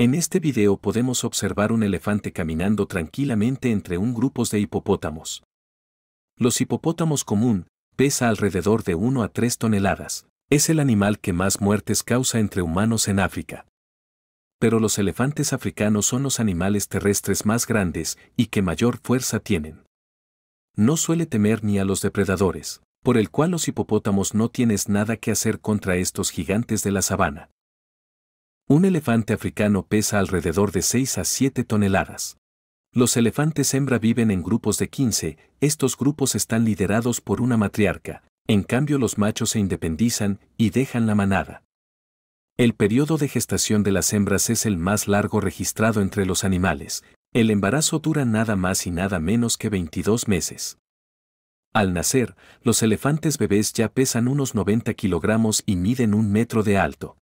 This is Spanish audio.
En este video podemos observar un elefante caminando tranquilamente entre un grupo de hipopótamos. Los hipopótamos común pesa alrededor de 1 a 3 toneladas. Es el animal que más muertes causa entre humanos en África. Pero los elefantes africanos son los animales terrestres más grandes y que mayor fuerza tienen. No suele temer ni a los depredadores, por el cual los hipopótamos no tienes nada que hacer contra estos gigantes de la sabana. Un elefante africano pesa alrededor de 6 a 7 toneladas. Los elefantes hembra viven en grupos de 15, estos grupos están liderados por una matriarca, en cambio los machos se independizan y dejan la manada. El periodo de gestación de las hembras es el más largo registrado entre los animales, el embarazo dura nada más y nada menos que 22 meses. Al nacer, los elefantes bebés ya pesan unos 90 kilogramos y miden un metro de alto.